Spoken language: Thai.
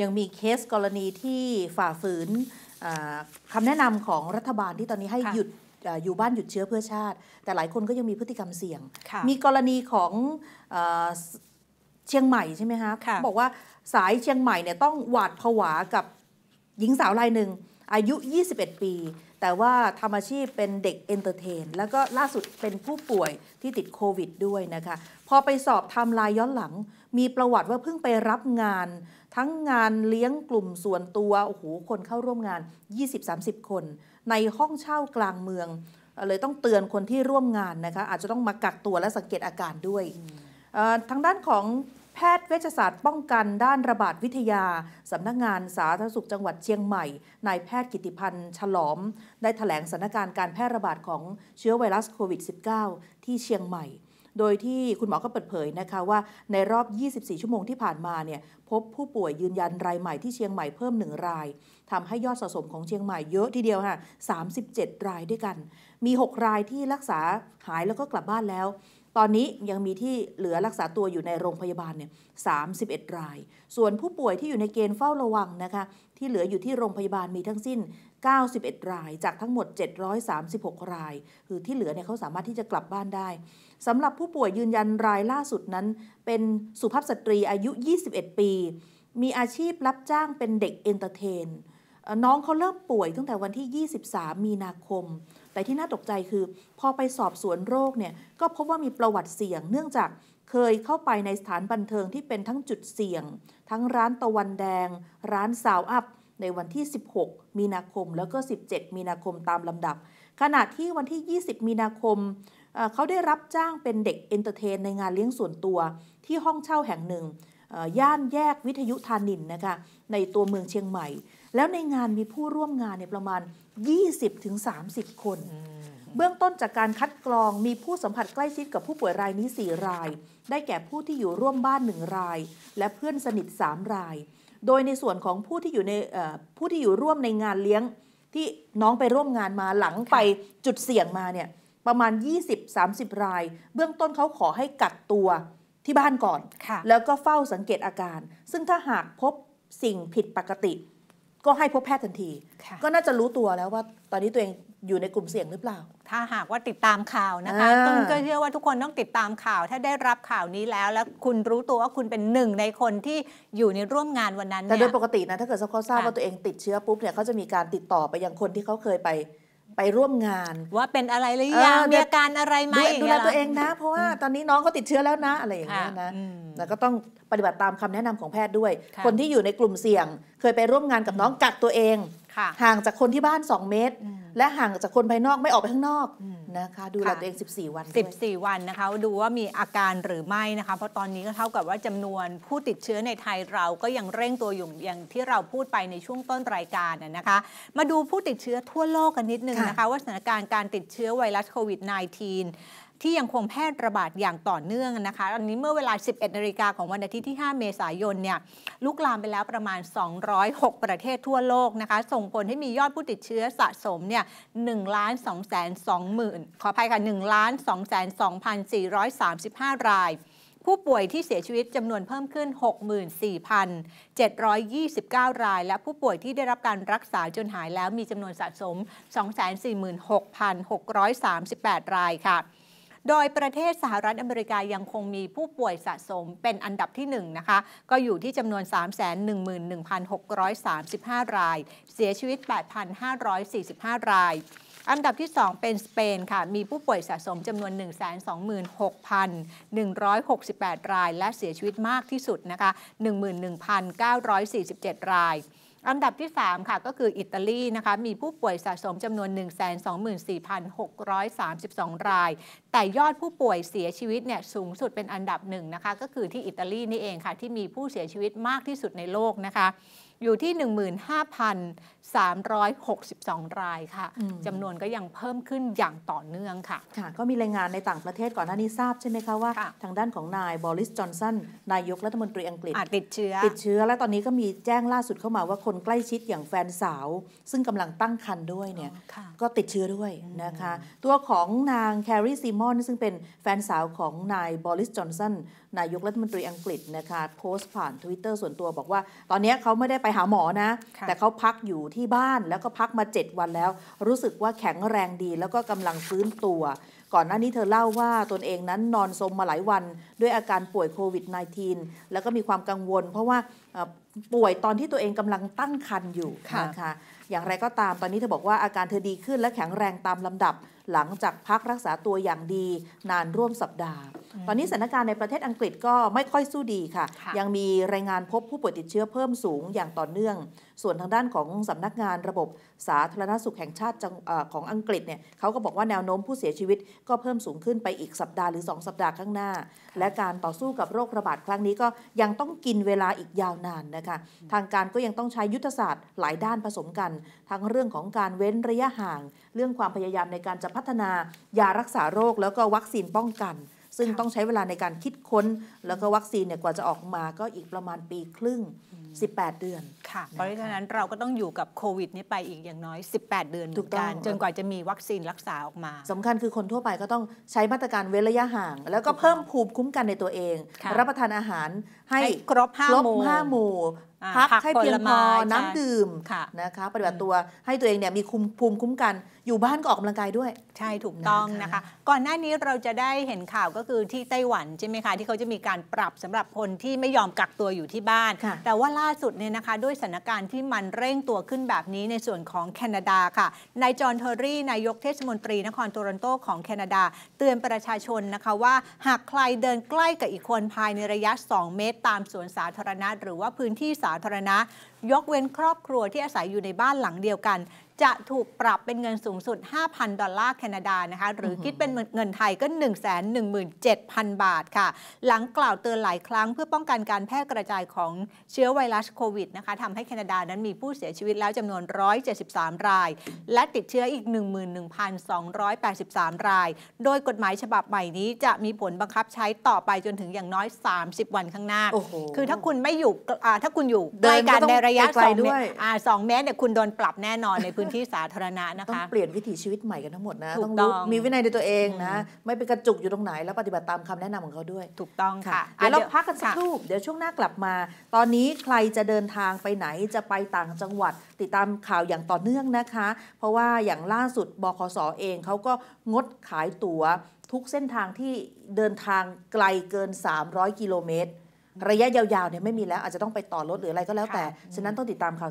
ยังมีเคสกรณีที่ฝ่าฝืนคำแนะนำของรัฐบาลที่ตอนนี้ให้หยุดอยู่บ้านหยุดเชื้อเพื่อชาติ แต่หลายคนก็ยังมีพฤติกรรมเสี่ยง มีกรณีของเชียงใหม่ใช่ไหมคะบอกว่าสายเชียงใหม่เนี่ยต้องหวาดผวากับหญิงสาวรายหนึ่งอายุ 21 ปี แต่ว่าทำอาชีพเป็นเด็กเอนเตอร์เทน แล้วก็ล่าสุดเป็นผู้ป่วยที่ติดโควิดด้วยนะคะ พอไปสอบทำลายย้อนหลัง มีประวัติว่าเพิ่งไปรับงาน ทั้งงานเลี้ยงกลุ่มส่วนตัว โอ้โห คนเข้าร่วมงาน 20-30 คน ในห้องเช่ากลางเมือง เลยต้องเตือนคนที่ร่วมงานนะคะ อาจจะต้องมากักตัวและสังเกตอาการด้วย ทางด้านของแพทย์เวชศาสตร์ป้องกันด้านระบาดวิทยา สำนักงานสาธารณสุขจังหวัดเชียงใหม่นายแพทย์กิติพันธ์ฉลอมได้ถแถลงสถานการณ์การแพร่ระบาดของเชื้อไวรัสโควิด -19 ที่เชียงใหม่ โดยที่คุณหมอก็เปิดเผยนะคะว่าในรอบ 24 ชั่วโมงที่ผ่านมาเนี่ยพบผู้ป่วยยืนยันรายใหม่ที่เชียงใหม่เพิ่มหนึ่งรายทำให้ยอดสะสมของเชียงใหม่เยอะทีเดียวค่ะ37 รายด้วยกัน มี6รายที่รักษาหายแล้วก็กลับบ้านแล้วตอนนี้ยังมีที่เหลือรักษาตัวอยู่ในโรงพยาบาลเนี่ย31 ราย ส่วนผู้ป่วยที่อยู่ในเกณฑ์เฝ้าระวังนะคะ ที่เหลืออยู่ที่โรงพยาบาลมีทั้งสิ้น 91 ราย จากทั้งหมด 736ราย คือที่เหลือเนี่ยเขาสามารถที่จะกลับบ้านได้สำหรับผู้ป่วยยืนยันรายล่าสุดนั้น เป็นสุภาพสตรีอายุ 21 ปี มีอาชีพรับจ้างเป็นเด็กเอนเตอร์เทน น้องเขาเริ่มป่วยตั้งแต่วันที่ 23 มีนาคมแต่ที่น่าตกใจคือพอไปสอบสวนโรคเนี่ย ก็พบว่ามีประวัติเสี่ยง เนื่องจากเคยเข้าไปในสถานบันเทิงที่เป็นทั้งจุดเสี่ยง ทั้งร้านตะวันแดง ร้านสาวอัพ ในวันที่ 16 มีนาคม แล้วก็ 17 มีนาคมตามลำดับ ขณะที่วันที่ 20 มีนาคม เขาได้รับจ้างเป็นเด็กเอนเตอร์เทนในงานเลี้ยงส่วนตัวที่ห้องเช่าแห่งหนึ่งย่านแยกวิทยุธานินนะคะในตัวเมืองเชียงใหม่แล้วในงานมีผู้ร่วมงานเนี่ยประมาณ 20-30 คน เบื้องต้นจากการคัดกรองมีผู้สัมผัสใกล้ชิด กับผู้ป่วยรายนี้ 4 ราย ได้แก่ผู้ที่อยู่ร่วมบ้าน 1 ราย และเพื่อนสนิท3ราย โดยในส่วนของผู้ที่อยู่ในผู้ที่อยู่ร่วมในงานเลี้ยงที่น้องไปร่วมงานมาหลังไปจุดเสี่ยงมาเนี่ยประมาณ 20-30 ราย เบื้องต้นเขาขอให้กักตัวที่บ้านก่อน แล้วก็เฝ้าสังเกตอาการ ซึ่งถ้าหากพบสิ่งผิดปกติก็ให้พบแพทย์ทันที ก็น่าจะรู้ตัวแล้วว่า ตอนนี้ตัวเองอยู่ในกลุ่มเสี่ยงหรือเปล่า ถ้าหากว่าติดตามข่าวนะคะต้นก็เชื่อว่าทุกคนต้องติดตามข่าว ถ้าได้รับข่าวนี้แล้วแล้วคุณรู้ตัวว่าคุณเป็นหนึ่งในคนที่อยู่ในร่วมงานวันนั้น แต่โดยปกตินะ ถ้าเกิดเขาทราบว่าตัวเองติดเชื้อปุ๊บเนี่ยเขาจะมีการติดต่อไปยังคนที่เขาเคยไปไปร่วมงานว่าเป็นอะไรหรือยังมีอาการอะไรไหมดูแลตัวเองนะ เพราะว่าตอนนี้น้องเขาติดเชื้อแล้วนะอะไรอย่างเงี้ยนะ แล้วก็ต้องปฏิบัติตามคำแนะนำของแพทย์ด้วย คนที่อยู่ในกลุ่มเสี่ยง เคยไปร่วมงานกับน้องกักตัวเอง ห่างจากคนที่บ้าน 2 เมตร และห่างจากคนภายนอกไม่ออกไปข้างนอกนะคะดูแลตัวเอง 14 วัน14 วันนะคะ ดูว่ามีอาการหรือไม่นะคะ เพราะตอนนี้ก็เท่ากับว่าจำนวนผู้ติดเชื้อในไทยเราก็ยังเร่งตัวอยู่อย่างที่เราพูดไปในช่วงต้นรายการนะคะ มาดูผู้ติดเชื้อทั่วโลกกันนิดนึงนะคะว่าสถานการณ์การติดเชื้อไวรัสโควิด -19 ที่ยังคงแพร่ระบาดอย่างต่อเนื่องนะคะอันนี้เมื่อเวลา 11นาฬิกาของวันอาทิตย์ที่ 5 เมษายนเนี่ย ลุกลามไปแล้วประมาณ 206 ประเทศทั่วโลกนะคะ ส่งผลให้มียอดผู้ติดเชื้อสะสมเนี่ย1ล้าน2แสน2หมื่นขออภัยค่ะ1ล้าน2แสน2,435 ราย ผู้ป่วยที่เสียชีวิตจำนวนเพิ่มขึ้น 64,729 ราย และผู้ป่วยที่ได้รับการรักษาจนหายแล้วมีจำนวนสะสม 246,638 รายค่ะโดยประเทศสหรัฐอเมริกายังคงมีผู้ป่วยสะสมเป็นอันดับที่ 1 นะคะ ก็อยู่ที่จำนวน 311,635 ราย เสียชีวิต 8,545 ราย อันดับที่ 2 เป็นสเปนค่ะ มีผู้ป่วยสะสมจำนวน 126,168 รายและเสียชีวิตมากที่สุดนะคะ11,947 รายอันดับที่ 3 ค่ะ ก็คืออิตาลีนะคะมีผู้ป่วยสะสมจำนวน 124,632 ราย แต่ยอดผู้ป่วยเสียชีวิตเนี่ยสูงสุดเป็นอันดับหนึ่งนะคะ ก็คือที่อิตาลีนี่เองค่ะ ที่มีผู้เสียชีวิตมากที่สุดในโลกนะคะอยู่ที่ 15,362 รายค่ะจำนวนก็ยังเพิ่มขึ้นอย่างต่อเนื่องค่ะค่ะ ก็มีรายงานในต่างประเทศก่อนหน้านี้ทราบใช่ไหมคะ ว่าทางด้านของนายบริส จอนสัน นายกรัฐมนตรีอังกฤษติดเชื้อ ติดเชื้อ และตอนนี้ก็มีแจ้งล่าสุดเข้ามาว่าคนใกล้ชิดอย่างแฟนสาว ซึ่งกำลังตั้งครรภ์ด้วยเนี่ย ก็ติดเชื้อด้วยนะคะ ตัวของนางแคร์รีซีมอนซึ่งเป็นแฟนสาวของนายบริส จอนสันนายกรัฐมนตรีอังกฤษนะคะโพสต์ผ่านทวิตเตอร์ส่วนตัวบอกว่า ตอนนี้เขาไม่ได้ไปหาหมอนะ แต่เขาพักอยู่ที่บ้านแล้วก็พักมา7วันแล้ว รู้สึกว่าแข็งแรงดีแล้วก็กำลังฟื้นตัว ก่อนหน้านี้เธอเล่าว่าตนเองนั้นนอนสมมาหลายวันด้วยอาการป่วยโควิด -19 แล้วก็มีความกังวล เพราะว่าป่วยตอนที่ตัวเองกำลังตั้งครรภ์อยู่นะคะอย่างไรก็ตามตอนนี้เธอบอกว่าอาการเธอดีขึ้นและแข็งแรงตามลำดับ หลังจากพักรักษาตัวอย่างดีนานร่วมสัปดาห์ ตอนนี้สถานการณ์ในประเทศอังกฤษก็ไม่ค่อยสู้ดีค่ะ ยังมีรายงานพบผู้ป่วยติดเชื้อเพิ่มสูงอย่างต่อเนื่องส่วนทางด้านของสำนักงานระบบสาธารณสุขแห่งชาติของอังกฤษเนี่ยเขาก็บอกว่าแนวโน้มผู้เสียชีวิต ก็เพิ่มสูงขึ้นไปอีกสัปดาห์หรือ 2 สัปดาห์ข้างหน้า และการต่อสู้กับโรคระบาดครั้งนี้ก็ยังต้องกินเวลาอีกยาวนานนะคะทางการก็ยังต้องใช้ยุทธศาสตร์ หลายด้านผสมกันทั้งเรื่องของการเว้นระยะห่าง เรื่องความพยายามในการจะพัฒนายารักษาโรคแล้วก็วัคซีนป้องกันซึ่งต้องใช้เวลาในการคิดค้นแล้วก็วัคซีนเนี่ยกว่าจะออกมาก็อีกประมาณปีครึ่ง 18 เดือนค่ะเพราะฉะนั้นเราก็ต้องอยู่กับโควิดนี้ไปอีกอย่างน้อย 18 เดือนถูกต้องจนกว่าจะมีวัคซีนรักษาออกมาสำคัญคือคนทั่วไปก็ต้องใช้มาตรการเว้นระยะห่าง แล้วก็เพิ่มภูมิคุ้มกันในตัวเอง รับประทานอาหารให้ครบห้าหมู่พักให้เพียงพอน้ำดื่มนะคะปฏิบัติตัวให้ตัวเองเนี่ยมีภูมิคุ้มกันอยู่บ้านก็ออกกำลังกายด้วย ใช่ถูกต้องนะคะ ก่อนหน้านี้เราจะได้เห็นข่าวก็คือที่ไต้หวันใช่ไหมคะ ที่เขาจะมีการปรับสำหรับคนที่ไม่ยอมกักตัวอยู่ที่บ้าน แต่ว่าล่าสุดเนี่ยนะคะด้วยสถานการณ์ที่มันเร่งตัวขึ้นแบบนี้ในส่วนของแคนาดาค่ะนายจอห์นเทอร์รี่นายกเทศมนตรีนครโตรอนโตของแคนาดา เตือนประชาชนนะคะว่าหากใครเดินใกล้กับอีกคนภายในระยะ 2 เมตร ตามสวนสาธารณะหรือว่าพื้นที่สาาธารณะยกเว้นครอบครัวที่อาศัยอยู่ในบ้านหลังเดียวกัน จะถูกปรับเป็นเงินสูงสุด 5,000 ดอลลาร์แคนาดา นะคะ หรือคิดเป็นเงินไทยก็ 1 1 7 0 0 0 บาทค่ะ หลังกล่าวเตือนหลายครั้งเพื่อป้องกันการแพร่กระจายของเชื้อไวรัสโควิดนะคะ ทำให้แคนาดานั้นมีผู้เสียชีวิตแล้วจำนวน 173 ราย และติดเชื้ออีก 11,283 ราย โดยกฎหมายฉบับใหม่นี้จะมีผลบังคับใช้ต่อไปจนถึงอย่างน้อย 30 วันข้างหน้า คือถ้าคุณไม่อยู่ถ้าคุณอยู่ใกล้กันในระยะสองด้วยสองเมตรเนี่ยคุณโดนปรับแน่นอนในพื้นที่สาธารณะนะคะ ต้องเปลี่ยนวิถีชีวิตใหม่กันทั้งหมดนะ ต้องมีวินัยในตัวเองนะ ไม่ไปกระจุกอยู่ตรงไหน แล้วปฏิบัติตามคำแนะนำของเขาด้วย ถูกต้องค่ะเดี๋ยวเราพักกันสักครู่เดี๋ยวช่วงหน้ากลับมา ตอนนี้ใครจะเดินทางไปไหนจะไปต่างจังหวัดติดตามข่าวอย่างต่อเนื่องนะคะ เพราะว่าอย่างล่าสุดบคสเองเขาก็งดขายตั๋วทุกเส้นทางที่เดินทางไกลเกิน 300กิโลเมตรระยะยาวๆเนี่ยไม่มีแล้วอาจจะต้องไปต่อรถหรืออะไรก็แล้วแต่ฉะนั้นต้องติดตามข่าว